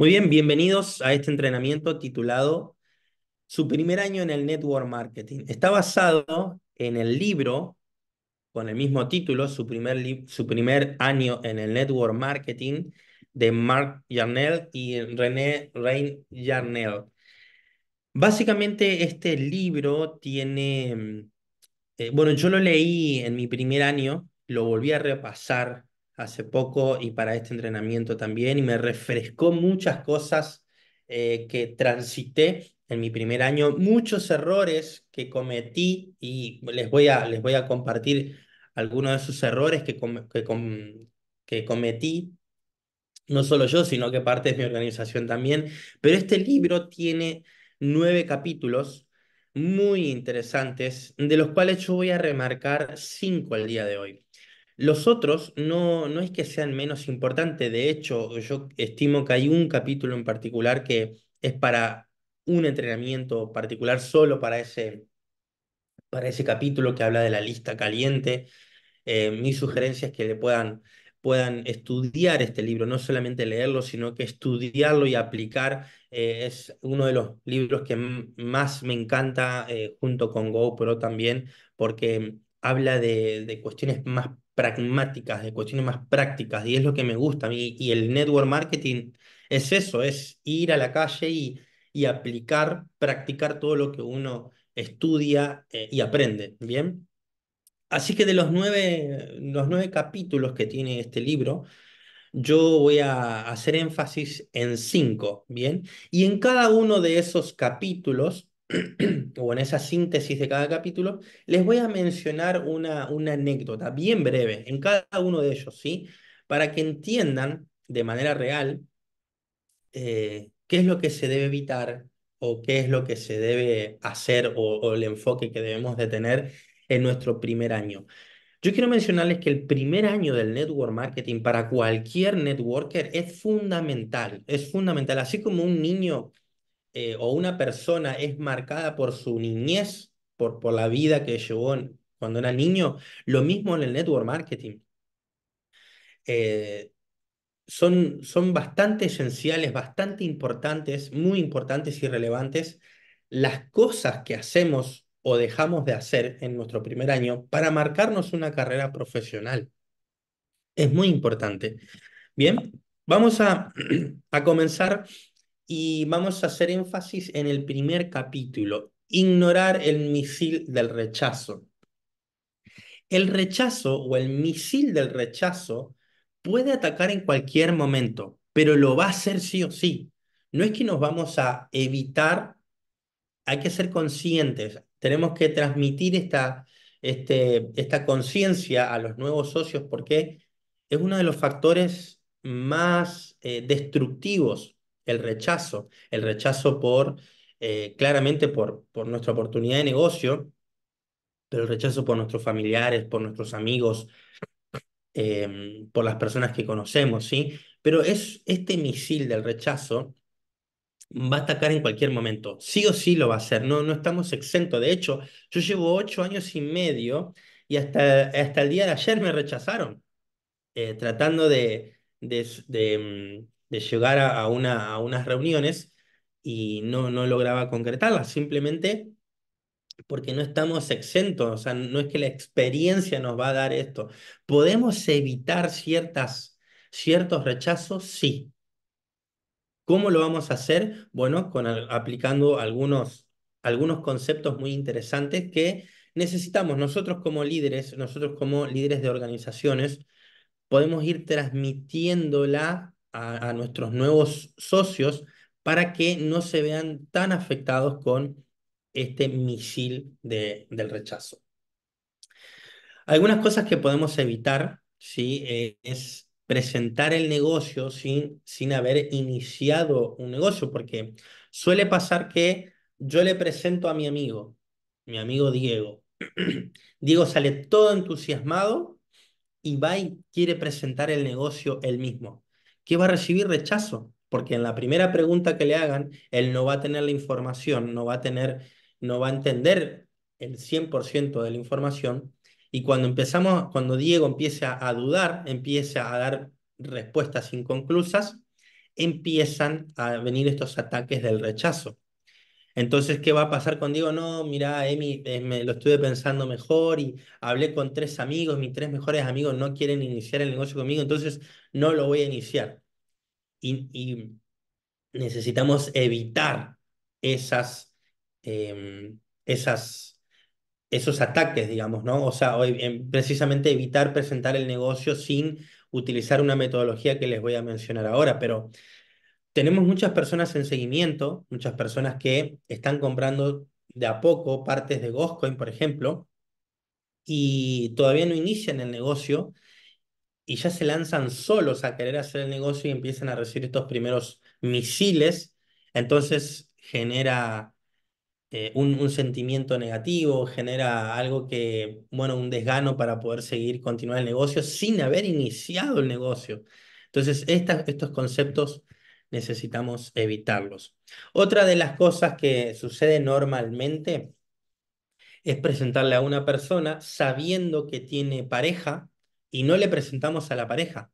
Muy bien, bienvenidos a este entrenamiento titulado Su primer año en el Network Marketing. Está basado en el libro con el mismo título, Su primer, su primer año en el Network Marketing, de Mark Yarnell y René Rein Yarnell. Básicamente este libro tiene, eh, bueno, yo lo leí en mi primer año, lo volví a repasar hace poco y para este entrenamiento también, y me refrescó muchas cosas eh, que transité en mi primer año, muchos errores que cometí y les voy a, les voy a compartir algunos de esos errores que, que, que cometí, no solo yo, sino que parte de mi organización también, pero este libro tiene nueve capítulos muy interesantes, de los cuales yo voy a remarcar cinco el día de hoy. Los otros no, no es que sean menos importantes, de hecho, yo estimo que hay un capítulo en particular que es para un entrenamiento particular solo para ese, para ese capítulo que habla de la lista caliente. Eh, mi sugerencia es que le puedan, puedan estudiar este libro, no solamente leerlo, sino que estudiarlo y aplicar. Eh, es uno de los libros que más me encanta eh, junto con GoPro también, porque habla de, de cuestiones más pragmáticas, de cuestiones más prácticas, y es lo que me gusta a mí. Y el network marketing es eso, es ir a la calle y, aplicar, practicar todo lo que uno estudia eh, y aprende, ¿bien? Así que de los nueve, los nueve capítulos que tiene este libro, yo voy a hacer énfasis en cinco, ¿bien? Y en cada uno de esos capítulos o en esa síntesis de cada capítulo, les voy a mencionar una, una anécdota bien breve en cada uno de ellos, ¿sí? Para que entiendan de manera real eh, qué es lo que se debe evitar o qué es lo que se debe hacer o, o el enfoque que debemos de tener en nuestro primer año. Yo quiero mencionarles que el primer año del network marketing para cualquier networker es fundamental, es fundamental. Así como un niño eh, o una persona es marcada por su niñez, por, por la vida que llevó cuando era niño, lo mismo en el network marketing. Eh, son, son bastante esenciales, bastante importantes, muy importantes y relevantes las cosas que hacemos o dejamos de hacer en nuestro primer año para marcarnos una carrera profesional. Es muy importante. Bien, vamos a, a comenzar y vamos a hacer énfasis en el primer capítulo, ignorar el misil del rechazo. El rechazo o el misil del rechazo puede atacar en cualquier momento, pero lo va a hacer sí o sí. No es que nos vamos a evitar, hay que ser conscientes, tenemos que transmitir esta, este, esta conciencia a los nuevos socios porque es uno de los factores más eh, destructivos el rechazo, el rechazo por, eh, claramente por, por nuestra oportunidad de negocio, pero el rechazo por nuestros familiares, por nuestros amigos, em, por las personas que conocemos, ¿sí? Pero es, este misil del rechazo va a atacar en cualquier momento, sí o sí lo va a hacer, no, no estamos exentos, de hecho, yo llevo ocho años y medio y hasta, hasta el día de ayer me rechazaron, eh, tratando de, em, de llegar a, a unas reuniones y no, no lograba concretarlas, simplemente porque no estamos exentos, o sea, no es que la experiencia nos va a dar esto. ¿Podemos evitar ciertas, ciertos rechazos? Sí. ¿Cómo lo vamos a hacer? Bueno, con, aplicando algunos, algunos conceptos muy interesantes que necesitamos nosotros como líderes, nosotros como líderes de organizaciones, podemos ir transmitiéndola a, nuestros nuevos socios para que no se vean tan afectados con este misil de, del rechazo. Algunas cosas que podemos evitar ¿sí? Eh, es presentar el negocio sin, sin haber iniciado un negocio, porque suele pasar que yo le presento a mi amigo, mi amigo Diego. Diego sale todo entusiasmado y va y quiere presentar el negocio él mismo que va a recibir rechazo, porque en la primera pregunta que le hagan, él no va a tener la información, no va a tener, no va a entender el 100% de la información, y cuando empezamos, cuando Diego empieza a dudar, empieza a dar respuestas inconclusas, empiezan a venir estos ataques del rechazo. Entonces, ¿qué va a pasar cuando digo, no, mira, Emi, lo estuve pensando mejor y hablé con tres amigos, mis tres mejores amigos no quieren iniciar el negocio conmigo, entonces no lo voy a iniciar. Y, necesitamos evitar esas, em, esas, esos ataques, digamos, ¿no? O sea, em, precisamente evitar presentar el negocio sin utilizar una metodología que les voy a mencionar ahora, pero tenemos muchas personas en seguimiento, muchas personas que están comprando de a poco partes de Ghostcoin, por ejemplo, y todavía no inician el negocio y ya se lanzan solos a querer hacer el negocio y empiezan a recibir estos primeros misiles, entonces genera eh, un, sentimiento negativo, genera algo que, bueno, un desgano para poder seguir, continuar el negocio sin haber iniciado el negocio. Entonces, estos conceptos necesitamos evitarlos. Otra de las cosas que sucede normalmente es presentarle a una persona sabiendo que tiene pareja y no le presentamos a la pareja.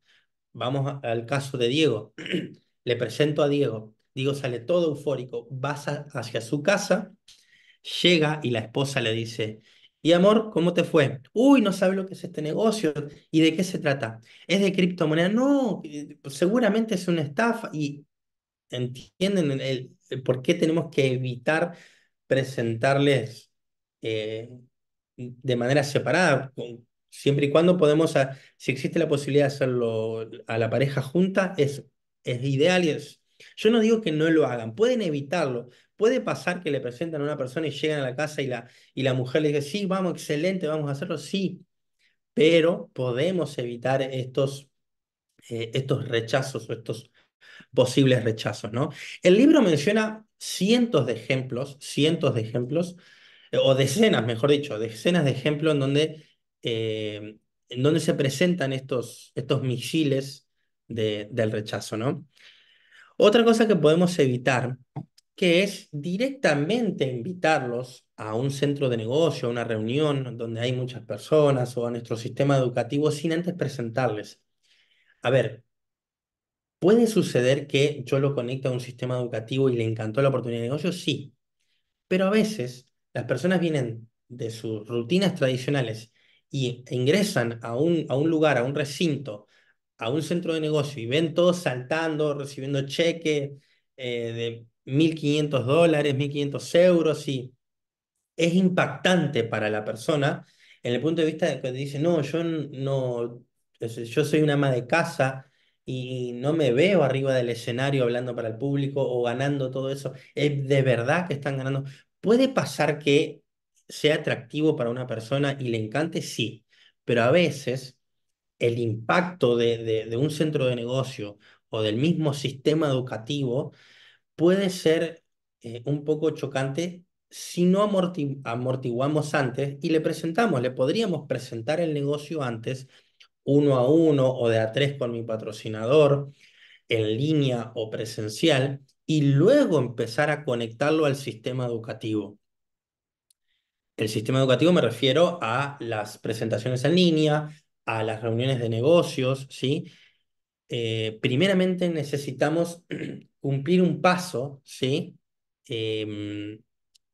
Vamos al caso de Diego. le presento a Diego. Diego sale todo eufórico, va hacia su casa, llega y la esposa le dice, y amor, ¿cómo te fue? Uy, no sabe lo que es este negocio y de qué se trata. Es de criptomoneda. No, eh, seguramente es una estafa. Y entienden el, por qué tenemos que evitar presentarles eh, de manera separada, siempre y cuando podemos, si existe la posibilidad de hacerlo a la pareja junta, es, es ideal y es... Yo no digo que no lo hagan, pueden evitarlo. Puede pasar que le presentan a una persona y llegan a la casa y la, y la mujer le dice, sí, vamos, excelente, vamos a hacerlo, sí, pero podemos evitar estos, eh, estos rechazos o estos posibles rechazos, ¿no? El libro menciona cientos de ejemplos, cientos de ejemplos, eh, o decenas, mejor dicho, decenas de ejemplos en donde, eh, en donde se presentan estos, estos misiles del rechazo, ¿no? Otra cosa que podemos evitar, que es directamente invitarlos a un centro de negocio, a una reunión donde hay muchas personas o a nuestro sistema educativo sin antes presentarles. A ver, ¿Puede suceder que yo lo conecte a un sistema educativo y le encantó la oportunidad de negocio? Sí. Pero a veces las personas vienen de sus rutinas tradicionales y ingresan a un, a un lugar, a un recinto, a un centro de negocio y ven todos saltando, recibiendo cheques eh, de 1.500 dólares, 1.500 euros y es impactante para la persona en el punto de vista de que dice, no, yo no, yo soy una ama de casa y no me veo arriba del escenario hablando para el público o ganando todo eso. Es de verdad que están ganando. Puede pasar que sea atractivo para una persona y le encante, sí, pero a veces el impacto de, un centro de negocio o del mismo sistema educativo puede ser eh, un poco chocante si no amortiguamos antes y le presentamos, le podríamos presentar el negocio antes uno a uno o de a tres con mi patrocinador, en línea o presencial, y luego empezar a conectarlo al sistema educativo. El sistema educativo me refiero a las presentaciones en línea, a las reuniones de negocios, ¿sí? Eh, primeramente necesitamos cumplir un paso, ¿sí? Em,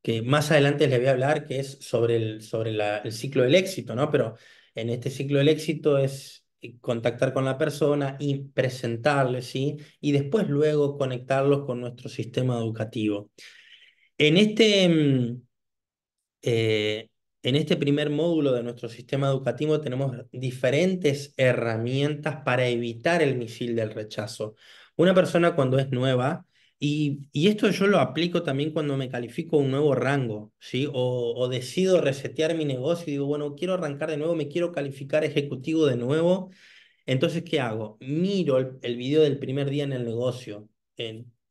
que más adelante les voy a hablar, que es sobre el, sobre el ciclo del éxito, ¿no? Pero en este ciclo del éxito es eh, contactar con la persona y presentarle, ¿sí? Y después luego conectarlos con nuestro sistema educativo. En este, mm, eh, en este primer módulo de nuestro sistema educativo tenemos diferentes herramientas para evitar el misil del rechazo. Una persona cuando es nueva y, esto yo lo aplico también cuando me califico un nuevo rango, ¿sí? O, decido resetear mi negocio y digo, bueno, quiero arrancar de nuevo, me quiero calificar ejecutivo de nuevo. Entonces, ¿qué hago? Miro el, video del primer día en el negocio.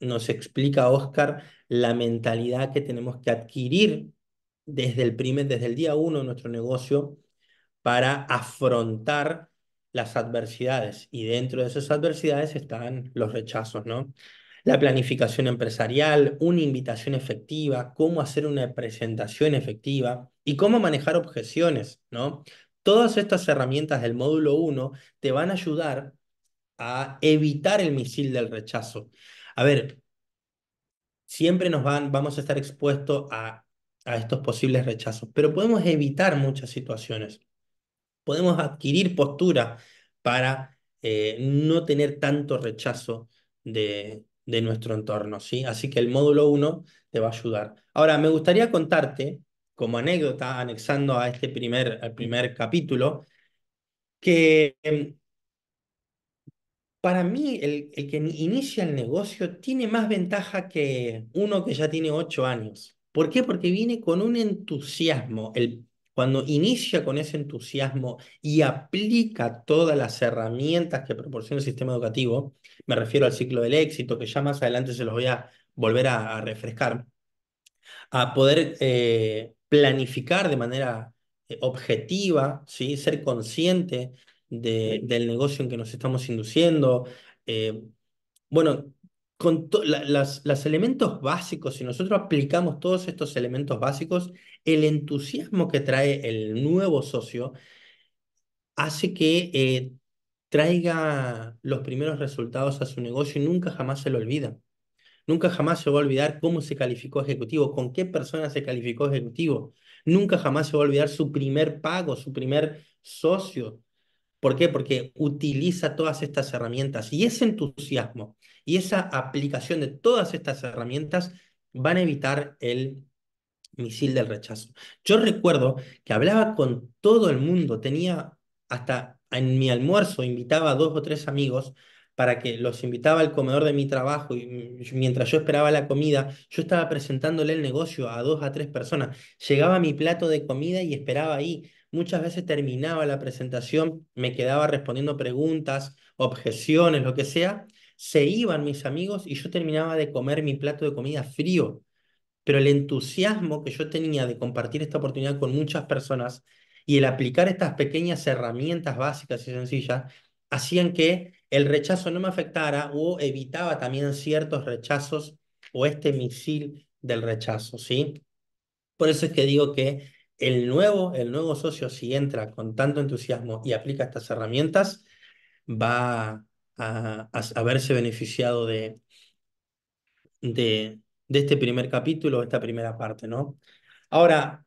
nos explica Oscar la mentalidad que tenemos que adquirir desde el, primer, desde el día uno de nuestro negocio para afrontar las adversidades. Y dentro de esas adversidades están los rechazos, ¿no? la planificación empresarial, una invitación efectiva, cómo hacer una presentación efectiva y cómo manejar objeciones, ¿no? Todas estas herramientas del módulo 1 te van a ayudar a evitar el misil del rechazo. A ver, siempre nos van, vamos a estar expuestos a, estos posibles rechazos, pero podemos evitar muchas situaciones. Podemos adquirir postura para eh, no tener tanto rechazo de, de nuestro entorno, ¿sí? Así que el módulo 1 te va a ayudar. Ahora, me gustaría contarte, como anécdota, anexando a este primer, al primer capítulo, que em, para mí el, el, que inicia el negocio tiene más ventaja que uno que ya tiene 8 años. ¿Por qué? Porque viene con un entusiasmo. El cuando inicia con ese entusiasmo y aplica todas las herramientas que proporciona el sistema educativo, me refiero al ciclo del éxito, que ya más adelante se los voy a volver a, refrescar, a poder eh, planificar de manera eh, objetiva, ¿sí? ser consciente del negocio en que nos estamos induciendo. Eh, bueno, con los elementos básicos, si nosotros aplicamos todos estos elementos básicos, el entusiasmo que trae el nuevo socio hace que eh, traiga los primeros resultados a su negocio y nunca jamás se lo olvida. Nunca jamás se va a olvidar cómo se calificó ejecutivo, con qué persona se calificó ejecutivo. Nunca jamás se va a olvidar su primer pago, su primer socio, ¿Por qué? Porque utiliza todas estas herramientas y ese entusiasmo y esa aplicación de todas estas herramientas van a evitar el misil del rechazo. Yo recuerdo que hablaba con todo el mundo, tenía hasta en mi almuerzo invitaba a dos o tres amigos para que los invitaba al comedor de mi trabajo y mientras yo esperaba la comida, yo estaba presentándole el negocio a dos a tres personas. Llegaba mi plato de comida y esperaba ahí muchas veces terminaba la presentación, me quedaba respondiendo preguntas, objeciones, lo que sea, se iban mis amigos y yo terminaba de comer mi plato de comida frío. Pero el entusiasmo que yo tenía de compartir esta oportunidad con muchas personas y el aplicar estas pequeñas herramientas básicas y sencillas hacían que el rechazo no me afectara o evitaba también ciertos rechazos o este misil del rechazo, ¿sí? Por eso es que digo que el nuevo, el nuevo socio, si entra con tanto entusiasmo y aplica estas herramientas, va a, haberse beneficiado de, de, este primer capítulo, esta primera parte, ¿no? Ahora,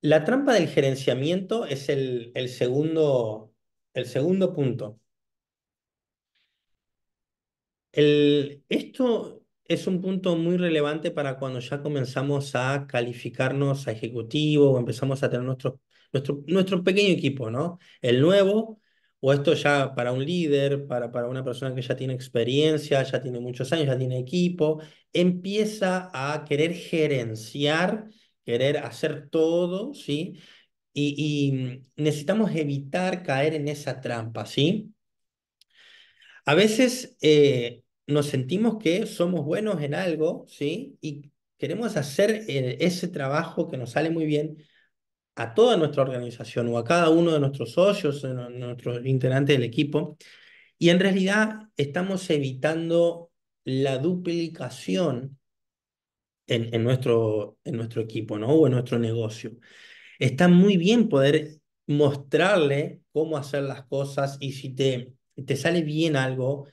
la trampa del gerenciamiento es el, el, segundo, el segundo punto. El, esto es un punto muy relevante para cuando ya comenzamos a calificarnos a ejecutivo o empezamos a tener nuestro, nuestro, nuestro pequeño equipo, ¿no? El nuevo, o esto ya para un líder, para, para una persona que ya tiene experiencia, ya tiene muchos años, ya tiene equipo, empieza a querer gerenciar, querer hacer todo, ¿sí? Y, necesitamos evitar caer en esa trampa, ¿sí? A veces... Eh, nos sentimos que somos buenos en algo, ¿sí? Y queremos hacer eh, ese trabajo que nos sale muy bien a toda nuestra organización o a cada uno de nuestros socios, nuestros integrantes del equipo, y en realidad estamos evitando la duplicación en, nuestro, en nuestro equipo, ¿no? O en nuestro negocio. Está muy bien poder mostrarle cómo hacer las cosas y si te, te sale bien algo,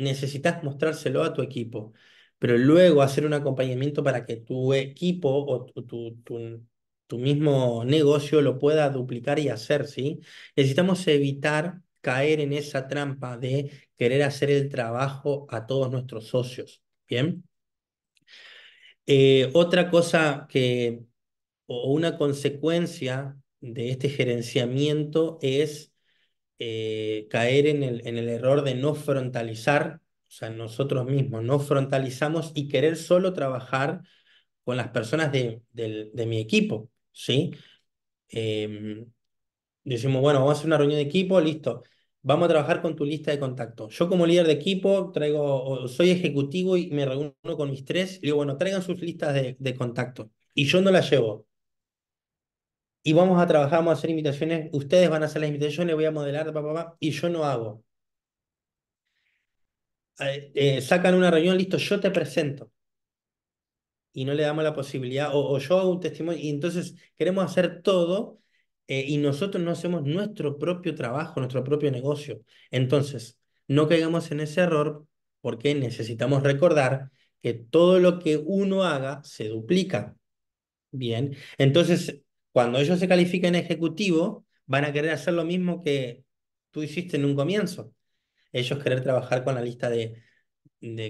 necesitas mostrárselo a tu equipo, pero luego hacer un acompañamiento para que tu equipo o tu, tu, mismo negocio lo pueda duplicar y hacer, ¿sí? Necesitamos evitar caer en esa trampa de querer hacer el trabajo a todos nuestros socios, ¿bien? Eh, otra cosa que, o una consecuencia de este gerenciamiento es eh, caer en el, en el error de no frontalizar, o sea, nosotros mismos no frontalizamos y querer solo trabajar con las personas de, mi equipo, ¿sí? Em, decimos, bueno, vamos a hacer una reunión de equipo, listo. Vamos a trabajar con tu lista de contacto Yo como líder de equipo traigo, soy ejecutivo y me reúno con mis tres, y digo, bueno, traigan sus listas de, contacto Y yo no las llevo y vamos a trabajar, vamos a hacer invitaciones, ustedes van a hacer las invitaciones, voy a modelar, papá, papá, y yo no hago. Eh, eh, sacan una reunión, listo, yo te presento. Y no le damos la posibilidad, o, yo hago un testimonio, y entonces queremos hacer todo eh, y nosotros no hacemos nuestro propio trabajo, nuestro propio negocio. Entonces, no caigamos en ese error porque necesitamos recordar que todo lo que uno haga se duplica. Bien, entonces cuando ellos se califiquen ejecutivo, van a querer hacer lo mismo que tú hiciste en un comienzo. Ellos querer trabajar con la lista de,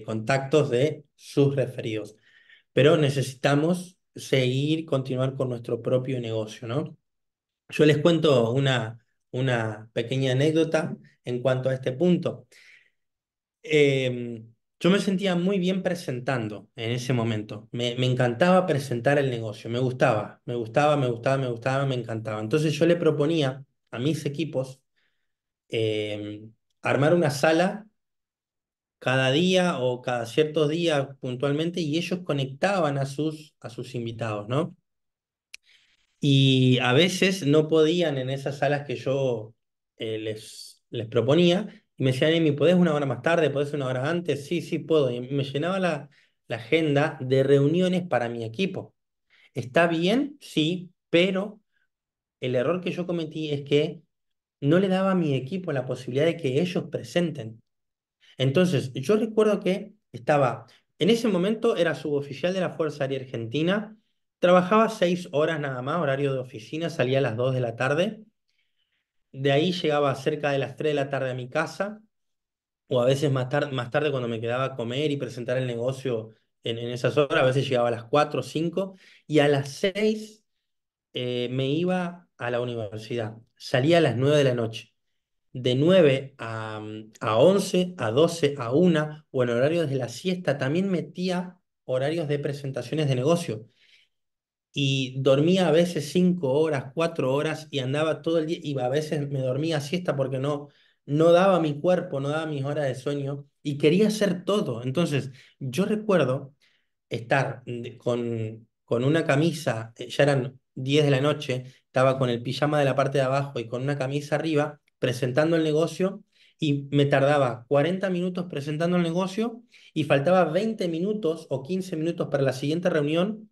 contactos de sus referidos. Pero necesitamos seguir, continuar con nuestro propio negocio, ¿no? Yo les cuento una, una pequeña anécdota en cuanto a este punto. Em, yo me sentía muy bien presentando en ese momento. Me, encantaba presentar el negocio, me gustaba, me gustaba, me gustaba, me gustaba, me encantaba. Entonces yo le proponía a mis equipos eh, armar una sala cada día o cada cierto día puntualmente y ellos conectaban a sus, a sus invitados, ¿no? Y a veces no podían en esas salas que yo eh, les, les proponía y me decían, Amy, ¿podés una hora más tarde? ¿Podés una hora antes? Sí, sí, puedo. Y me llenaba la, la agenda de reuniones para mi equipo. Está bien, sí, pero el error que yo cometí es que no le daba a mi equipo la posibilidad de que ellos presenten. Entonces, yo recuerdo que estaba, en ese momento era suboficial de la Fuerza Aérea Argentina, trabajaba seis horas nada más, horario de oficina, salía a las dos de la tarde, de ahí llegaba cerca de las 3 de la tarde a mi casa, o a veces más, tarde más tarde cuando me quedaba a comer y presentar el negocio en, esas horas, a veces llegaba a las 4 o 5, y a las 6 eh, me iba a la universidad. Salía a las 9 de la noche. De 9 a, a 11, a 12, a 1, o en horarios de la siesta, también metía horarios de presentaciones de negocio y dormía a veces cinco horas, cuatro horas y andaba todo el día y a veces me dormía siesta porque no, no daba mi cuerpo, no daba mis horas de sueño y quería hacer todo. Entonces, yo recuerdo estar mm, con, con una camisa, eh, ya eran 10 de la noche, estaba con el pijama de la parte de abajo y con una camisa arriba presentando el negocio y me tardaba 40 minutos presentando el negocio y faltaba 20 minutos o 15 minutos para la siguiente reunión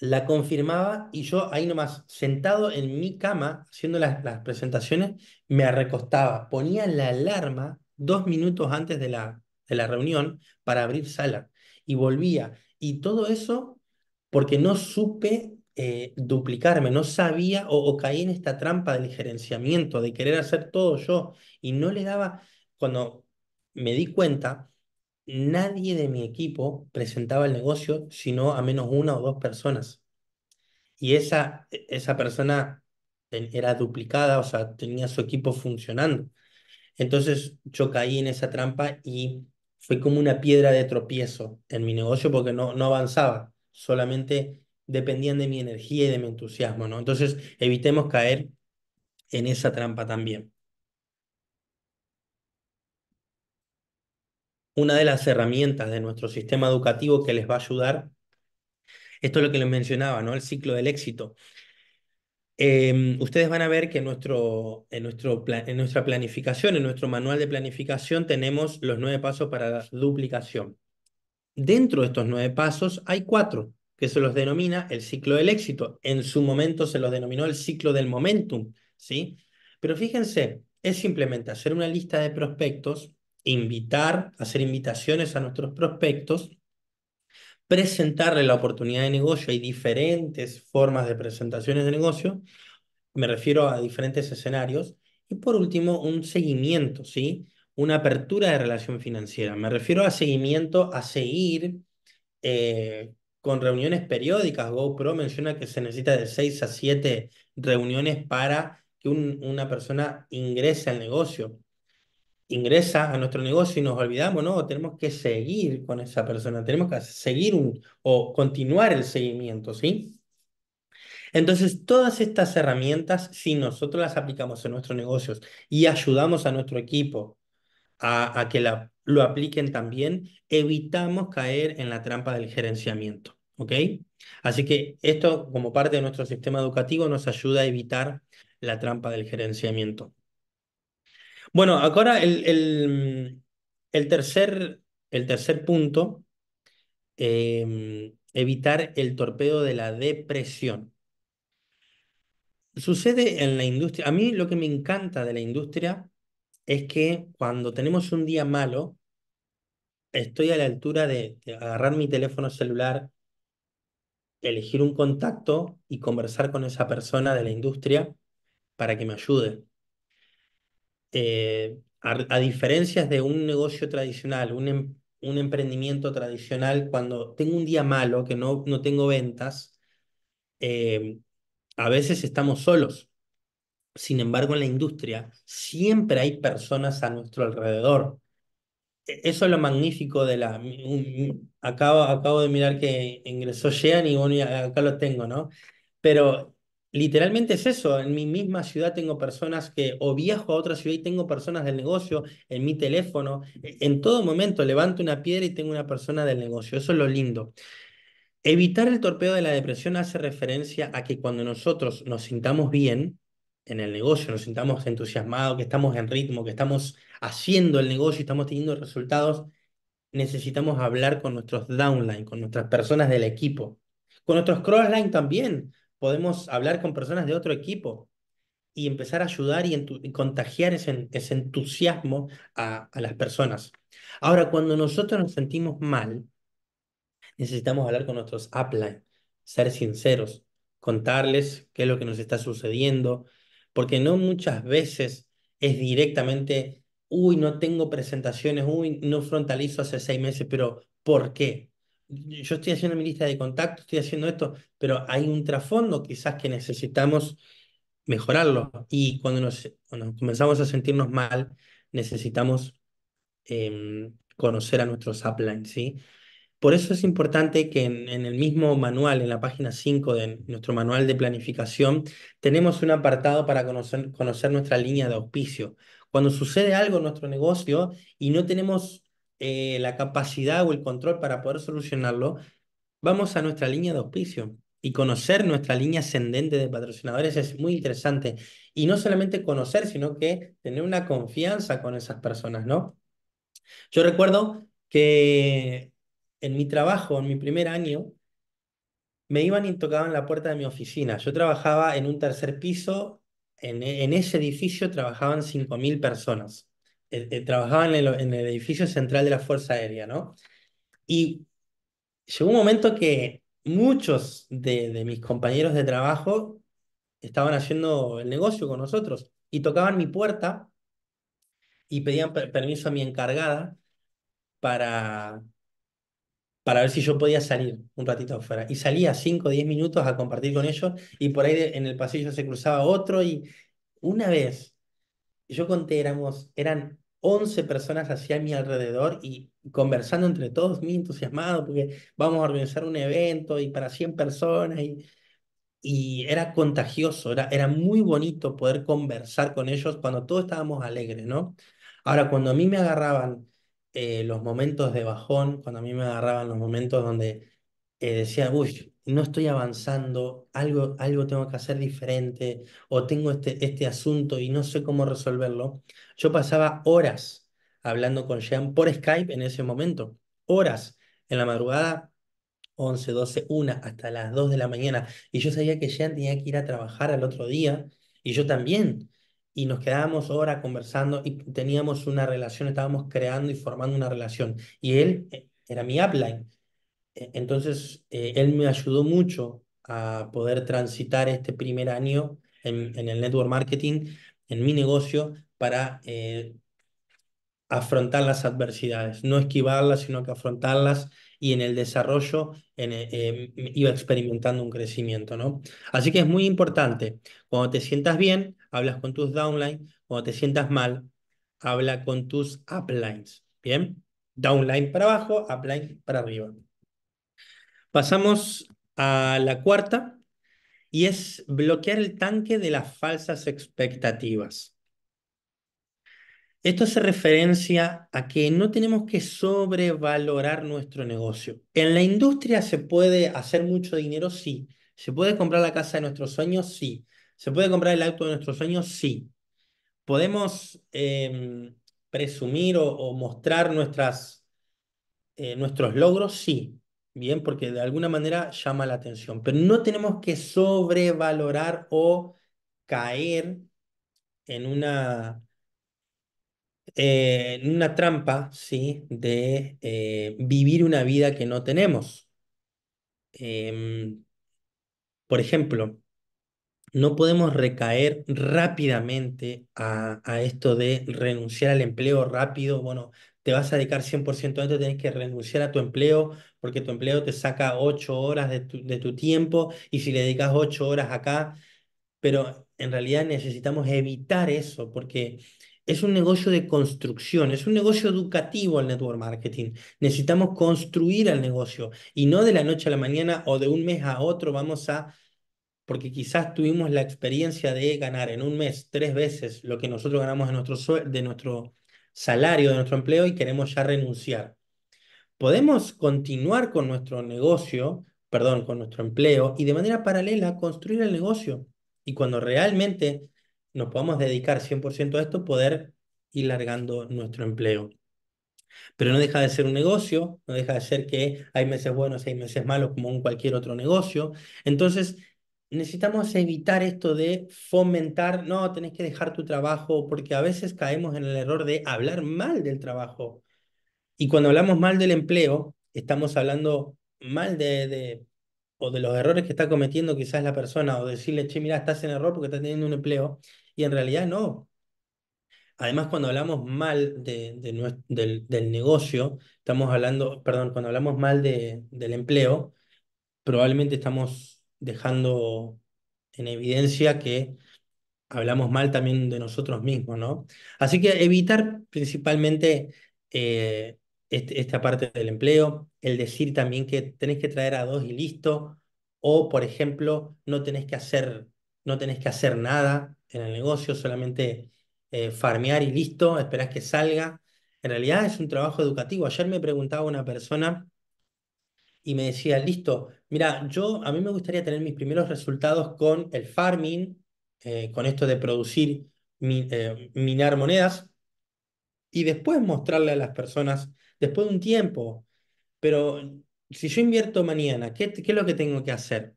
la confirmaba y yo ahí nomás, sentado en mi cama, haciendo las, presentaciones, me recostaba, ponía la alarma dos minutos antes de la, de la reunión para abrir sala y volvía. Y todo eso porque no supe eh, duplicarme, no sabía o, caí en esta trampa del gerenciamiento, de querer hacer todo yo y no le daba, cuando me di cuenta, nadie de mi equipo presentaba el negocio, sino a menos una o dos personas. Y esa, e, esa persona eh, era duplicada, o sea, tenía su equipo funcionando. Entonces yo caí en esa trampa y fue como una piedra de tropiezo en mi negocio porque no, no avanzaba, solamente dependían de mi energía y de mi entusiasmo, ¿no? Entonces evitemos caer en esa trampa también. una de las herramientas de nuestro sistema educativo que les va a ayudar, esto es lo que les mencionaba, ¿no? El ciclo del éxito. Em, ustedes van a ver que en, nuestro, en, nuestro, en nuestra planificación, en nuestro manual de planificación, tenemos los nueve pasos para la duplicación. Dentro de estos nueve pasos hay cuatro, que se los denomina el ciclo del éxito. En su momento se los denominó el ciclo del momentum, ¿sí? Pero fíjense, es simplemente hacer una lista de prospectos invitar, hacer invitaciones a nuestros prospectos, presentarle la oportunidad de negocio. Hay diferentes formas de presentaciones de negocio, me refiero a diferentes escenarios. Y por último, un seguimiento, ¿sí? Una apertura de relación financiera. Me refiero a seguimiento, a seguir eh, con reuniones periódicas. GoPro menciona que se necesita de seis a siete reuniones para que una persona ingrese al negocio ingresa a nuestro negocio y nos olvidamos, no, tenemos que seguir con esa persona, tenemos que seguir o continuar el seguimiento, ¿sí? Entonces, todas estas herramientas, si nosotros las aplicamos en nuestros negocios y ayudamos a nuestro equipo a, que la, lo apliquen también, evitamos caer en la trampa del gerenciamiento, ¿ok? Así que esto, como parte de nuestro sistema educativo, nos ayuda a evitar la trampa del gerenciamiento. Bueno, ahora el, tercer, el tercer punto, em, evitar el torpedo de la depresión. Sucede en la industria, a mí lo que me encanta de la industria es que cuando tenemos un día malo, estoy a la altura de agarrar mi teléfono celular, elegir un contacto y conversar con esa persona de la industria para que me ayude eh, a, diferencias de un negocio tradicional, un, em, un, emprendimiento tradicional, cuando tengo un día malo, que no, no tengo ventas, em, a veces estamos solos. Sin embargo, en la industria siempre hay personas a nuestro alrededor. E, eso es lo magnífico de la... Acabo, acabo de mirar que ingresó Jean y bueno, acá lo tengo, ¿no? Pero Literalmente es eso, en mi misma ciudad tengo personas que, o viajo a otra ciudad y tengo personas del negocio, en mi teléfono, e, en todo momento levanto una piedra y tengo una persona del negocio, eso es lo lindo. Evitar el torpeo de la depresión hace referencia a que cuando nosotros nos sintamos bien en el negocio, nos sintamos entusiasmados, que estamos en ritmo, que estamos haciendo el negocio, y estamos teniendo resultados, necesitamos hablar con nuestros downline, con nuestras personas del equipo, con nuestros crossline también, podemos hablar con personas de otro equipo y empezar a ayudar y, contagiar ese, ese entusiasmo a, a, las personas. Ahora, cuando nosotros nos sentimos mal, necesitamos hablar con nuestros upline, ser sinceros, contarles qué es lo que nos está sucediendo, porque no muchas veces es directamente, uy, no tengo presentaciones, uy, no frontalizo hace seis meses, pero ¿por qué? yo estoy haciendo mi lista de contactos, estoy haciendo esto, pero hay un trasfondo quizás que necesitamos mejorarlo. Y cuando nos, cuando comenzamos a sentirnos mal, necesitamos em, conocer a nuestros uplines, ¿sí? Por eso es importante que en, el mismo manual, en la página 5 de nuestro manual de planificación, tenemos un apartado para conocer, conocer nuestra línea de auspicio. Cuando sucede algo en nuestro negocio y no tenemos eh, la capacidad o el control para poder solucionarlo, vamos a nuestra línea de auspicio. Y conocer nuestra línea ascendente de patrocinadores es muy interesante. Y no solamente conocer, sino que tener una confianza con esas personas, ¿no? Yo recuerdo que en mi trabajo, en mi primer año, me iban y tocaban la puerta de mi oficina. Yo trabajaba en un tercer piso, en, en ese edificio trabajaban 5.000 personas eh, eh trabajaban en el, edificio central de la Fuerza Aérea, ¿no? Y llegó un momento que muchos de, mis compañeros de trabajo estaban haciendo el negocio con nosotros y tocaban mi puerta y pedían permiso a mi encargada para, para ver si yo podía salir un ratito afuera. Y salía 5 o 10 minutos a compartir con ellos y por ahí en el pasillo se cruzaba otro y una vez yo conté, éramos, eran 11 personas hacia mi alrededor y conversando entre todos, muy entusiasmado, porque vamos a organizar un evento y para 100 personas. Y, y era contagioso, era, era muy bonito poder conversar con ellos cuando todos estábamos alegres, ¿no? Ahora, cuando a mí me agarraban eh, los momentos de bajón, cuando a mí me agarraban los momentos donde eh, decía uy, no estoy avanzando, algo, algo tengo que hacer diferente, o tengo este, este asunto y no sé cómo resolverlo, yo pasaba horas hablando con Jean por Skype en ese momento, horas en la madrugada, 11, 12, 1 hasta las 2 de la mañana, y yo sabía que Jean tenía que ir a trabajar al otro día, y yo también, y nos quedábamos horas conversando y teníamos una relación, estábamos creando y formando una relación, y él eh, era mi upline. E-, entonces, eh, él me ayudó mucho a poder transitar este primer año en, el network marketing, en mi negocio, para eh, afrontar las adversidades, no esquivarlas, sino que afrontarlas y en el desarrollo eh, iba experimentando un crecimiento, ¿no? Así que es muy importante, cuando te sientas bien, hablas con tus Downlines. cuando te sientas mal, habla con tus uplines, ¿bien? Downline para abajo, upline para arriba. Pasamos a la cuarta y es bloquear el tanque de las falsas expectativas. Esto hace referencia a que no tenemos que sobrevalorar nuestro negocio. En la industria se puede hacer mucho dinero, sí. Se puede comprar la casa de nuestros sueños, sí. Se puede comprar el auto de nuestros sueños, sí. Podemos em, presumir o, mostrar nuestras, eh, nuestros logros, sí bien, porque de alguna manera llama la atención, pero no tenemos que sobrevalorar o caer en una, eh, en una trampa, ¿sí? De eh, vivir una vida que no tenemos. Em, por ejemplo, no podemos recaer rápidamente a, a, esto de renunciar al empleo rápido, bueno, te vas a dedicar 100% entonces esto, tenés que renunciar a tu empleo porque tu empleo te saca 8 horas de tu, tiempo y si le dedicas 8 horas acá, pero en realidad necesitamos evitar eso porque es un negocio de construcción, es un negocio educativo el network marketing. Necesitamos construir el negocio y no de la noche a la mañana o de un mes a otro vamos a porque quizás tuvimos la experiencia de ganar en un mes tres veces lo que nosotros ganamos de nuestro, de nuestro salario de nuestro empleo y queremos ya renunciar. Podemos continuar con nuestro negocio, perdón, con nuestro empleo y de manera paralela construir el negocio. Y cuando realmente nos podamos dedicar 100% a esto, poder ir largando nuestro empleo. Pero no deja de ser un negocio, no deja de ser que hay meses buenos, hay meses malos, como en cualquier otro negocio. Entonces, necesitamos evitar esto de fomentar, no, tenés que dejar tu trabajo, porque a veces caemos en el error de hablar mal del trabajo. Y cuando hablamos mal del empleo, estamos hablando mal de, o de los errores que está cometiendo quizás la persona, o decirle, che, mira, estás en error porque estás teniendo un empleo, y en realidad no. Además, cuando hablamos mal de, del, del, negocio, estamos hablando, perdón, cuando hablamos mal de, del empleo, probablemente estamos dejando en evidencia que hablamos mal también de nosotros mismos, ¿no? Así que evitar principalmente eh, este, esta parte del empleo, el decir también que tenés que traer a dos y listo, o por ejemplo, no tenés que hacer, no tenés que hacer nada en el negocio, solamente eh, farmear y listo, esperás que salga. En realidad es un trabajo educativo. Ayer me preguntaba una persona y me decía, listo, mira, yo a mí me gustaría tener mis primeros resultados con el farming, eh, con esto de producir, eh, minar monedas, y después mostrarle a las personas, después de un tiempo, pero si yo invierto mañana, ¿qué, qué es lo que tengo que hacer?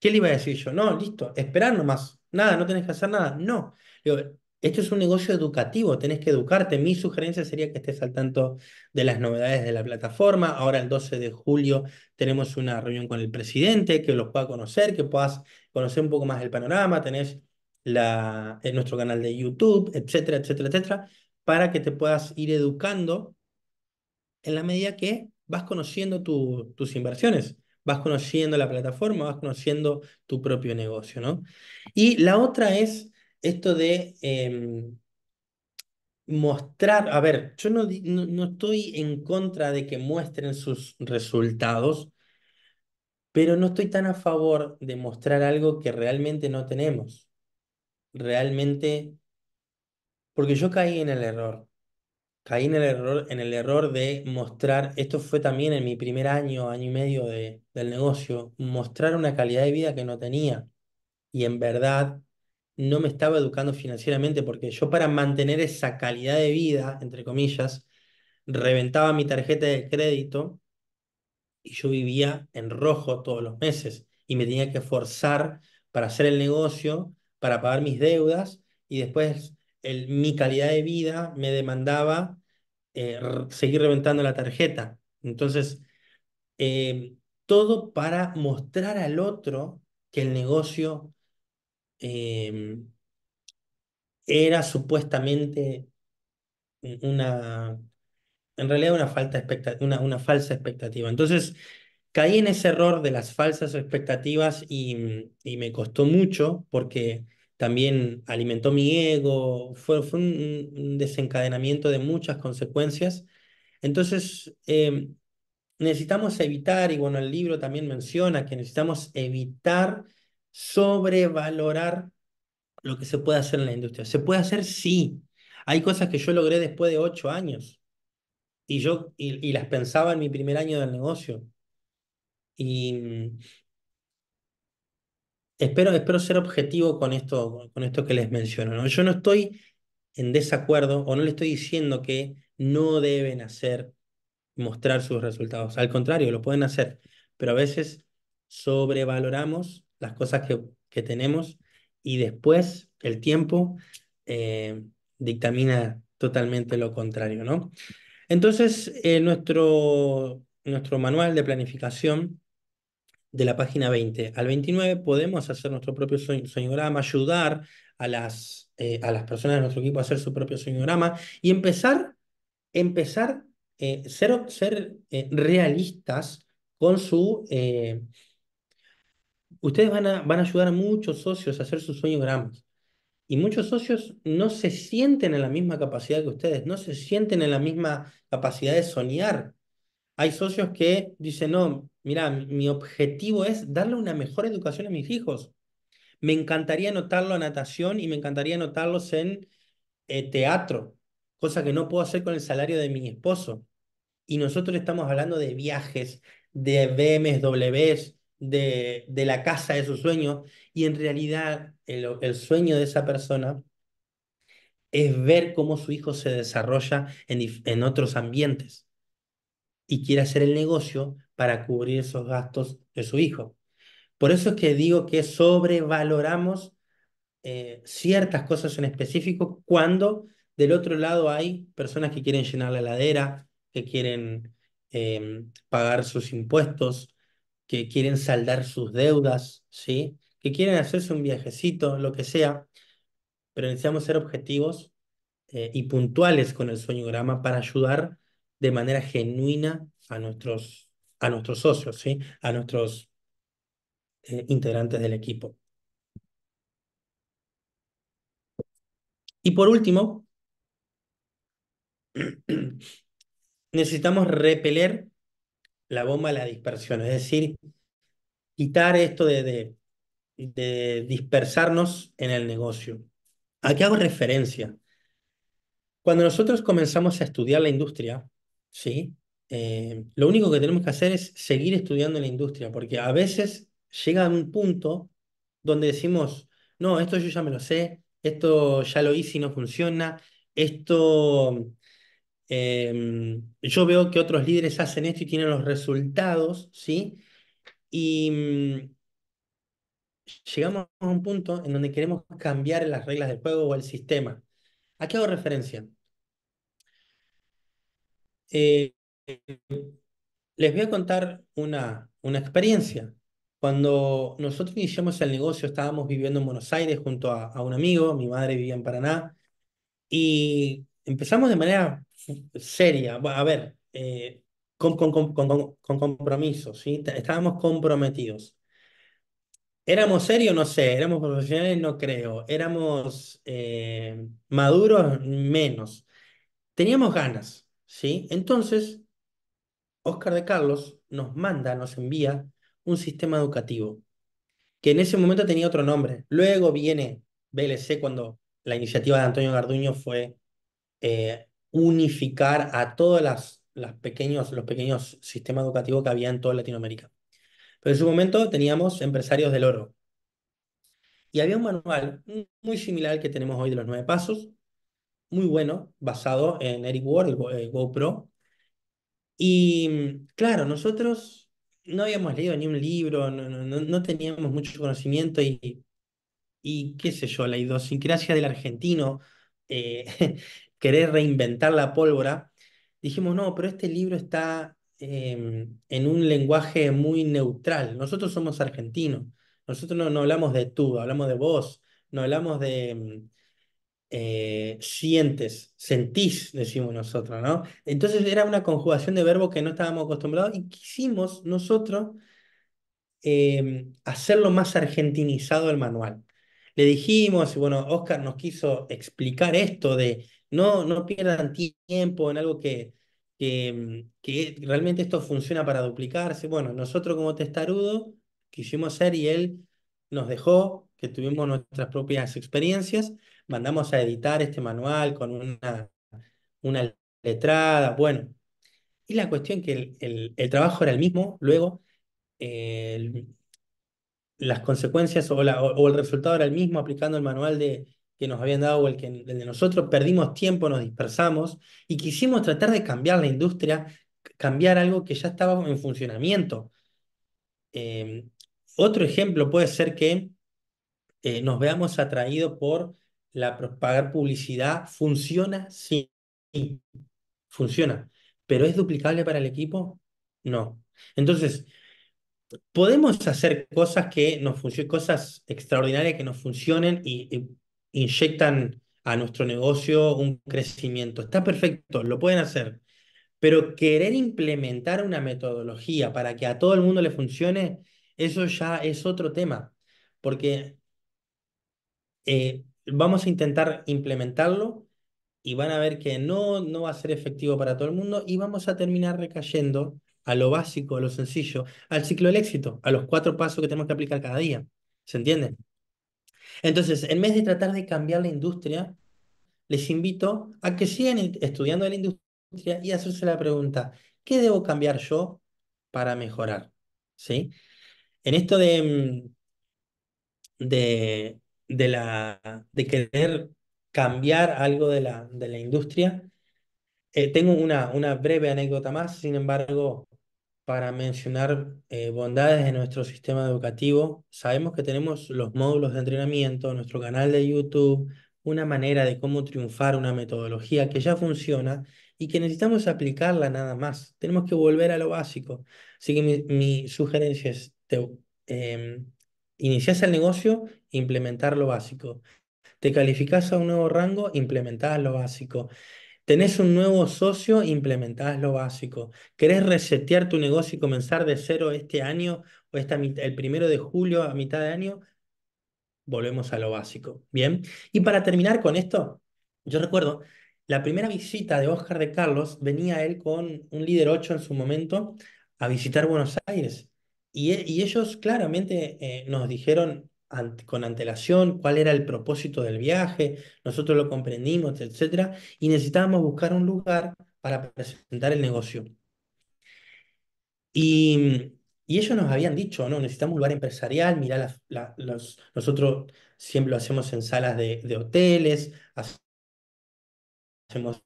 ¿Qué le iba a decir yo? No, listo, esperar nomás, nada, no tenés que hacer nada, no. Esto es un negocio educativo, tenés que educarte. Mi sugerencia sería que estés al tanto de las novedades de la plataforma. Ahora el 12 de julio tenemos una reunión con el presidente, que los pueda conocer, que puedas conocer un poco más el panorama, tenés la, eh, nuestro canal de YouTube, etcétera, etcétera, etcétera, para que te puedas ir educando en la medida que vas conociendo tus inversiones, vas conociendo la plataforma, vas conociendo tu propio negocio, ¿no? Y la otra es esto de em, mostrar, a ver, yo no, estoy en contra de que muestren sus resultados, pero no estoy tan a favor de mostrar algo que realmente no tenemos. Realmente, porque yo caí en el error. Caí en el error, en el error de mostrar, esto fue también en mi primer año, año y medio de, del negocio, mostrar una calidad de vida que no tenía. Y en verdad no me estaba educando financieramente porque yo para mantener esa calidad de vida, entre comillas, reventaba mi tarjeta de crédito y yo vivía en rojo todos los meses y me tenía que forzar para hacer el negocio, para pagar mis deudas y después el, mi calidad de vida me demandaba eh, seguir reventando la tarjeta. Entonces, eh, todo para mostrar al otro que el negocio Em, era supuestamente una, en realidad una, una, falsa expectativa. Entonces, caí en ese error de las falsas expectativas y, mm, me costó mucho porque también alimentó mi ego, fue, fue un, desencadenamiento de muchas consecuencias. Entonces, em, necesitamos evitar, y bueno, el libro también menciona que necesitamos evitar sobrevalorar lo que se puede hacer en la industria. Se puede hacer, sí. Hay cosas que yo logré después de ocho años y, yo, y, las pensaba en mi primer año del negocio. Y mm, espero, espero ser objetivo con esto, con esto que les menciono. Yo no estoy en desacuerdo o no le estoy diciendo que no deben hacer, mostrar sus resultados. Al contrario, lo pueden hacer, pero a veces sobrevaloramos las cosas que, tenemos y después el tiempo eh, dictamina totalmente lo contrario, ¿no? Entonces, eh, nuestro, nuestro manual de planificación de la página 20 al 29 podemos hacer nuestro propio soñograma, ayudar a las, eh, a las personas de nuestro equipo a hacer su propio soñograma y empezar, empezar ser, ser realistas con su ustedes van a, van a ayudar a muchos socios a hacer sus sueños grandes. Y muchos socios no se sienten en la misma capacidad que ustedes, no se sienten en la misma capacidad de soñar. Hay socios que dicen, no, mira, mi objetivo es darle una mejor educación a mis hijos. Me encantaría anotarlo a natación y me encantaría anotarlos en eh, teatro, cosa que no puedo hacer con el salario de mi esposo. Y nosotros estamos hablando de viajes, de BMWs, de, la casa de su sueño y en realidad el, sueño de esa persona es ver cómo su hijo se desarrolla en, otros ambientes y quiere hacer el negocio para cubrir esos gastos de su hijo. Por eso es que digo que sobrevaloramos eh, ciertas cosas en específico cuando del otro lado hay personas que quieren llenar la ladera, que quieren em, pagar sus impuestos, que quieren saldar sus deudas, ¿sí? que quieren hacerse un viajecito, lo que sea, pero necesitamos ser objetivos eh, y puntuales con el sueñograma para ayudar de manera genuina a nuestros, a nuestros socios, ¿sí? a nuestros eh, integrantes del equipo. Y por último, necesitamos repeler la bomba de la dispersión, es decir, quitar esto de, de, dispersarnos en el negocio. ¿A qué hago referencia? Cuando nosotros comenzamos a estudiar la industria, ¿sí? Eh, lo único que tenemos que hacer es seguir estudiando la industria, porque a veces llega un punto donde decimos, no, esto yo ya me lo sé, esto ya lo hice y no funciona, esto Em, yo veo que otros líderes hacen esto y tienen los resultados, ¿sí? Y mm, llegamos a un punto en donde queremos cambiar las reglas del juego o el sistema. ¿A qué hago referencia? Eh, les voy a contar una, una experiencia. Cuando nosotros iniciamos el negocio, estábamos viviendo en Buenos Aires junto a, a un amigo, mi madre vivía en Paraná, y empezamos de manera seria, a ver, eh, con, compromiso, ¿sí? Estábamos comprometidos. ¿Éramos serios? No sé. ¿Éramos profesionales? No creo. ¿Éramos eh, maduros? Menos. Teníamos ganas, ¿sí? Entonces, Oscar de Carlos nos manda, nos envía un sistema educativo que en ese momento tenía otro nombre. Luego viene BLC cuando la iniciativa de Antonio Garduño fue eh, unificar a todos las, las pequeños, los pequeños sistemas educativos que había en toda Latinoamérica. Pero en su momento teníamos empresarios del oro. Y había un manual muy similar al que tenemos hoy de los nueve pasos, muy bueno, basado en Eric Ward, el eh, GoPro. Y mm, claro, nosotros no habíamos leído ni un libro, no, teníamos mucho conocimiento y, y qué sé yo, la idiosincrasia del argentino, eh, querer reinventar la pólvora, dijimos, no, pero este libro está em, en un lenguaje muy neutral. Nosotros somos argentinos, nosotros no, hablamos de tú, hablamos de vos, no hablamos de em, eh, sientes, sentís, decimos nosotros, ¿no? Entonces era una conjugación de verbos que no estábamos acostumbrados y quisimos nosotros em, hacerlo más argentinizado el manual. Le dijimos, y bueno, Oscar nos quiso explicar esto de no, pierdan tiempo en algo que, mm, que, realmente esto funciona para duplicarse. Bueno, nosotros como testarudo quisimos ser y él nos dejó que tuvimos nuestras propias experiencias, mandamos a editar este manual con una, una letrada, bueno. Y la cuestión que el, trabajo era el mismo, luego eh, las consecuencias o, el resultado era el mismo aplicando el manual de, que nos habían dado o el que de nosotros, perdimos tiempo, nos dispersamos y quisimos tratar de cambiar la industria, cambiar algo que ya estaba en funcionamiento. Em, otro ejemplo puede ser que eh, nos veamos atraídos por la propagar publicidad. ¿Funciona? Sí, funciona. ¿Pero es duplicable para el equipo? No. Entonces, podemos hacer cosas que nos funcionen, cosas extraordinarias que nos funcionen y inyectan a nuestro negocio un crecimiento. Está perfecto, lo pueden hacer. Pero querer implementar una metodología para que a todo el mundo le funcione, eso ya es otro tema. Porque eh, vamos a intentar implementarlo y van a ver que no, no va a ser efectivo para todo el mundo y vamos a terminar recayendo a lo básico, a lo sencillo, al ciclo del éxito, a los cuatro pasos que tenemos que aplicar cada día. ¿Se entiende? Entonces, en vez de tratar de cambiar la industria, les invito a que sigan estudiando la industria y hacerse la pregunta, ¿qué debo cambiar yo para mejorar? ¿Sí? En esto de, mm, de, la, de querer cambiar algo de la, de la industria, eh, tengo una, una breve anécdota más, sin embargo, para mencionar eh, bondades de nuestro sistema educativo, sabemos que tenemos los módulos de entrenamiento, nuestro canal de YouTube, una manera de cómo triunfar, una metodología que ya funciona y que necesitamos aplicarla nada más. Tenemos que volver a lo básico. Así que mi, sugerencia es, te, em, inicias el negocio, implementar lo básico. Te calificas a un nuevo rango, implementar lo básico. Tenés un nuevo socio, implementás lo básico. ¿Querés resetear tu negocio y comenzar de cero este año o esta, el primero de julio a mitad de año? Volvemos a lo básico. Bien. Y para terminar con esto, yo recuerdo la primera visita de Oscar de Carlos, venía él con un líder 8 en su momento a visitar Buenos Aires. Y, e, ellos claramente eh, nos dijeron, con antelación, cuál era el propósito del viaje, nosotros lo comprendimos, etcétera, y necesitábamos buscar un lugar para presentar el negocio. Y, y ellos nos habían dicho, no, necesitamos un lugar empresarial, mira los, nosotros siempre lo hacemos en salas de, de hoteles, hacemos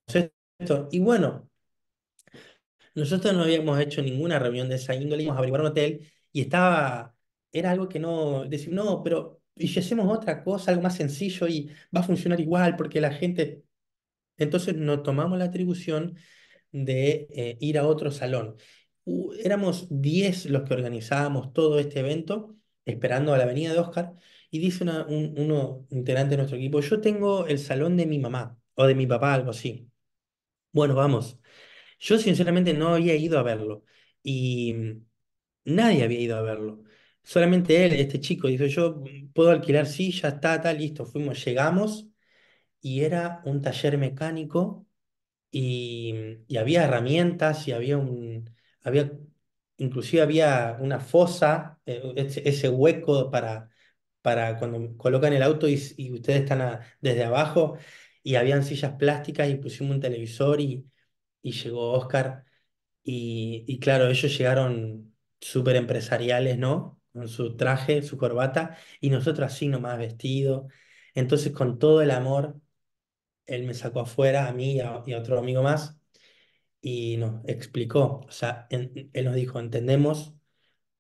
esto, y bueno, nosotros no habíamos hecho ninguna reunión de esa índole, íbamos a un hotel y estaba era algo que no, decir, no, pero y hacemos otra cosa, algo más sencillo y va a funcionar igual porque la gente... Entonces nos tomamos la atribución de eh, ir a otro salón. éramos 10 los que organizábamos todo este evento, esperando a la venida de Oscar, y dice uno integrante de nuestro equipo, yo tengo el salón de mi mamá o de mi papá, algo así. Bueno, vamos. Yo sinceramente no había ido a verlo y mm, nadie había ido a verlo solamente él, este chico, dijo, yo puedo alquilar sí ya está, está, listo, fuimos, llegamos y era un taller mecánico y, había herramientas y había un, había, inclusive había una fosa, eh, ese hueco para, para cuando colocan el auto y, ustedes están desde abajo y habían sillas plásticas y pusimos un televisor y, llegó Oscar y, y claro, ellos llegaron súper empresariales, ¿no? su traje, su corbata, y nosotros así nomás vestidos. Entonces, con todo el amor, él me sacó afuera, a mí y a, otro amigo más, y nos explicó, o sea, él nos dijo, entendemos,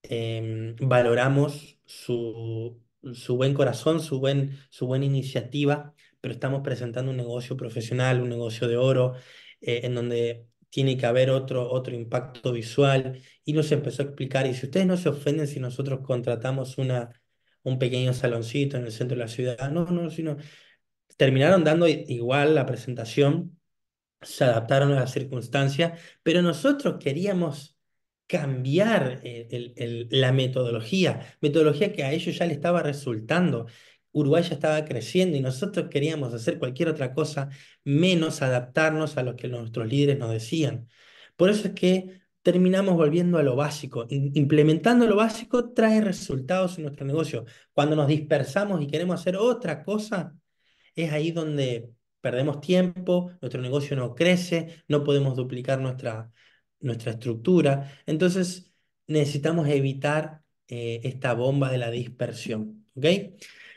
em, valoramos su, su buen corazón, su, buen, su buena iniciativa, pero estamos presentando un negocio profesional, un negocio de oro, eh, en donde tiene que haber otro, otro impacto visual. Y nos empezó a explicar, y si ustedes no se ofenden si nosotros contratamos una, un pequeño saloncito en el centro de la ciudad, no, no, sino terminaron dando igual la presentación, se adaptaron a las circunstancias, pero nosotros queríamos cambiar eh, la metodología, metodología que a ellos ya le estaba resultando. Uruguay ya estaba creciendo y nosotros queríamos hacer cualquier otra cosa menos adaptarnos a lo que nuestros líderes nos decían. Por eso es que terminamos volviendo a lo básico. Implementando lo básico trae resultados en nuestro negocio. Cuando nos dispersamos y queremos hacer otra cosa, es ahí donde perdemos tiempo, nuestro negocio no crece, no podemos duplicar nuestra, nuestra estructura. Entonces necesitamos evitar eh, esta bomba de la dispersión. ¿okay?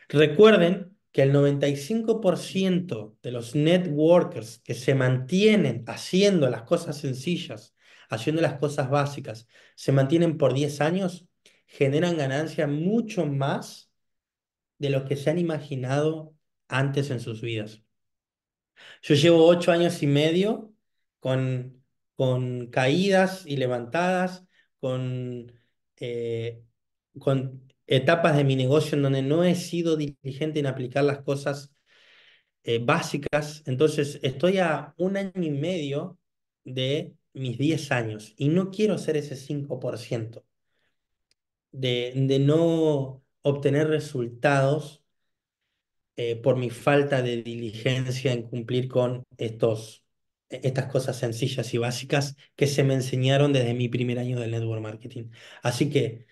Recuerden que el 95% de los networkers que se mantienen haciendo las cosas sencillas, haciendo las cosas básicas, se mantienen por 10 años, generan ganancia mucho más de lo que se han imaginado antes en sus vidas. Yo llevo 8 años y medio con, con caídas y levantadas, con, eh, con etapas de mi negocio en donde no he sido diligente en aplicar las cosas eh, básicas. Entonces, estoy a un año y medio de mis 10 años y no quiero ser ese 5% de, no obtener resultados eh, por mi falta de diligencia en cumplir con estos, estas cosas sencillas y básicas que se me enseñaron desde mi primer año del network marketing. Así que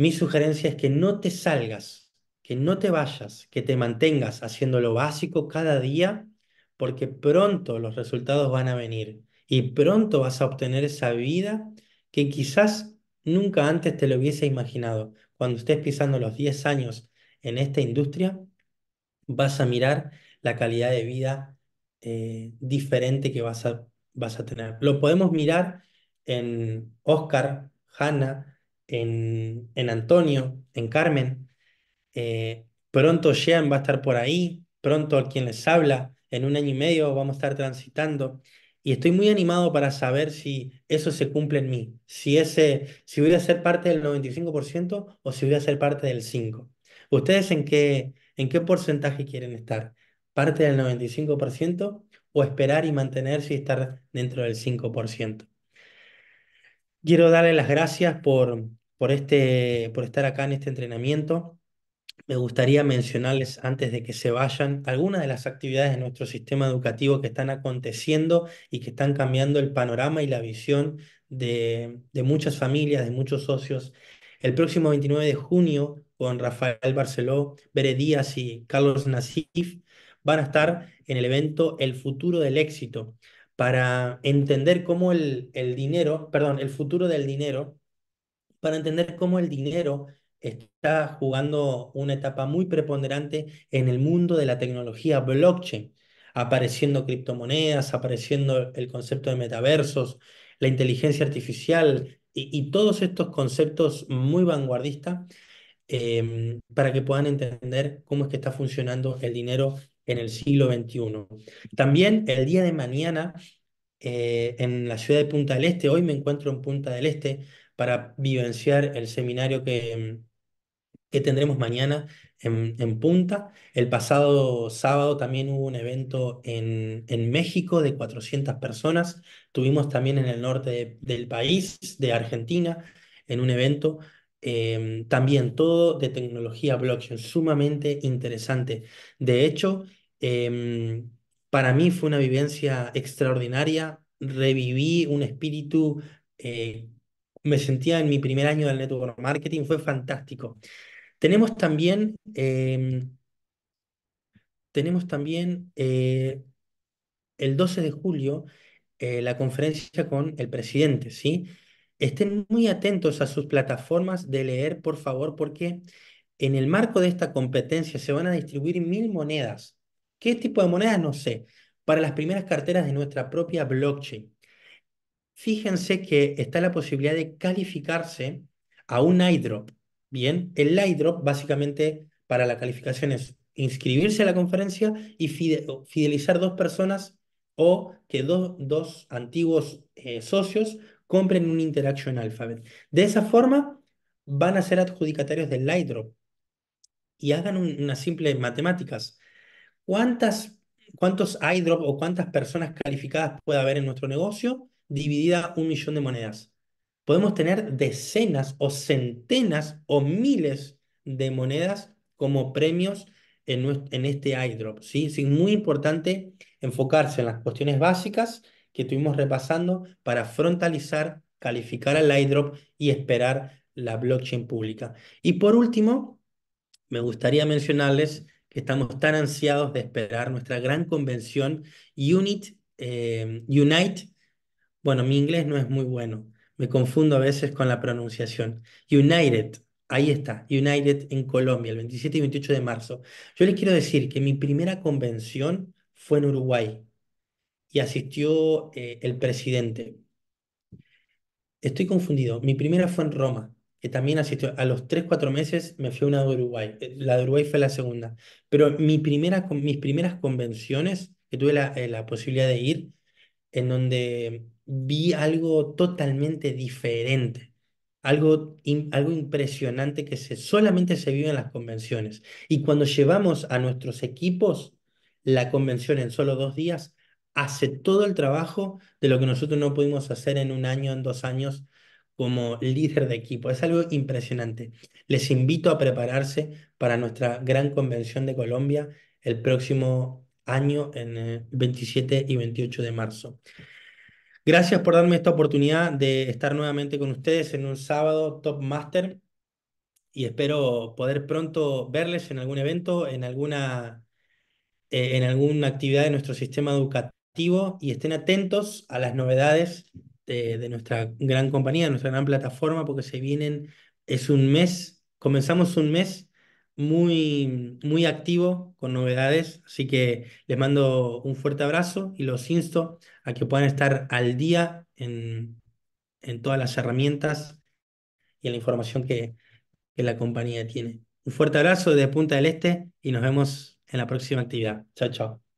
mi sugerencia es que no te salgas, que no te vayas, que te mantengas haciendo lo básico cada día, porque pronto los resultados van a venir y pronto vas a obtener esa vida que quizás nunca antes te lo hubiese imaginado. Cuando estés pisando los 10 años en esta industria, vas a mirar la calidad de vida eh, diferente que vas a, vas a tener. Lo podemos mirar en Oscar, Hannah, en, Antonio, en Carmen. Eh, pronto Jean va a estar por ahí, pronto a quien les habla, en un año y medio vamos a estar transitando. Y estoy muy animado para saber si eso se cumple en mí, si, ese, si voy a ser parte del 95% o si voy a ser parte del 5%. ¿Ustedes en qué, en qué porcentaje quieren estar? ¿Parte del 95% o esperar y mantenerse y estar dentro del 5%? Quiero darle las gracias por, por, este, por estar acá en este entrenamiento. Me gustaría mencionarles antes de que se vayan algunas de las actividades de nuestro sistema educativo que están aconteciendo y que están cambiando el panorama y la visión de, muchas familias, de muchos socios. El próximo 29 de junio, con Rafael Barceló, Bere Díaz y Carlos Nasif, van a estar en el evento El futuro del éxito para entender cómo el, el dinero, perdón, el futuro del dinero para entender cómo el dinero está jugando una etapa muy preponderante en el mundo de la tecnología blockchain, apareciendo criptomonedas, apareciendo el concepto de metaversos, la inteligencia artificial y, todos estos conceptos muy vanguardistas eh, para que puedan entender cómo es que está funcionando el dinero en el siglo XXI. También el día de mañana eh, en la ciudad de Punta del Este, hoy me encuentro en Punta del Este, para vivenciar el seminario que, que tendremos mañana en, Punta. El pasado sábado también hubo un evento en, en México de 400 personas. Tuvimos también en el norte del país, de Argentina, en un evento em, también todo de tecnología blockchain, sumamente interesante. De hecho, em, para mí fue una vivencia extraordinaria. Reviví un espíritu eh, me sentía en mi primer año del network marketing, fue fantástico. Tenemos también, em, tenemos también eh, el 12 de julio eh, la conferencia con el presidente, ¿sí? Estén muy atentos a sus plataformas de leer, por favor, porque en el marco de esta competencia se van a distribuir mil monedas. ¿Qué tipo de monedas? No sé. Para las primeras carteras de nuestra propia blockchain fíjense que está la posibilidad de calificarse a un iDrop. Bien, el iDrop básicamente para la calificación es inscribirse a la conferencia y fidelizar dos personas o que dos dos antiguos eh, socios compren un Interaction Alphabet. De esa forma van a ser adjudicatarios del iDrop. y hagan unas simples matemáticas. ¿Cuántas, ¿Cuántos iDrop o cuántas personas calificadas puede haber en nuestro negocio? dividida un millón de monedas. Podemos tener decenas o centenas o miles de monedas como premios en, en este idrop ¿sí? muy importante enfocarse en las cuestiones básicas que estuvimos repasando para frontalizar, calificar al idrop y esperar la blockchain pública. Y por último, me gustaría mencionarles que estamos tan ansiados de esperar nuestra gran convención Unit, eh, Unite bueno, mi inglés no es muy bueno. Me confundo a veces con la pronunciación. United, ahí está, United en Colombia, el 27 y 28 de marzo. Yo les quiero decir que mi primera convención fue en Uruguay y asistió eh, el presidente. Estoy confundido. Mi primera fue en Roma, que también asistió. A los 3, 4 meses me fui a una de Uruguay. Eh, la de Uruguay fue la segunda. Pero mi primera, mis primeras convenciones que tuve la, eh, la posibilidad de ir, en donde vi algo totalmente diferente, algo, algo impresionante que se, solamente se vive en las convenciones. Y cuando llevamos a nuestros equipos la convención en solo dos días, hace todo el trabajo de lo que nosotros no pudimos hacer en un año, en dos años, como líder de equipo. Es algo impresionante. Les invito a prepararse para nuestra gran convención de Colombia el próximo año, en 27 eh, y 28 de marzo. Gracias por darme esta oportunidad de estar nuevamente con ustedes en un sábado Top Master y espero poder pronto verles en algún evento, en alguna, eh, en alguna actividad de nuestro sistema educativo y estén atentos a las novedades de, de nuestra gran compañía, de nuestra gran plataforma, porque se vienen, es un mes, comenzamos un mes muy, muy activo con novedades, así que les mando un fuerte abrazo y los insto a que puedan estar al día en, todas las herramientas y en la información que, que la compañía tiene. Un fuerte abrazo desde Punta del Este y nos vemos en la próxima actividad. Chao, chao.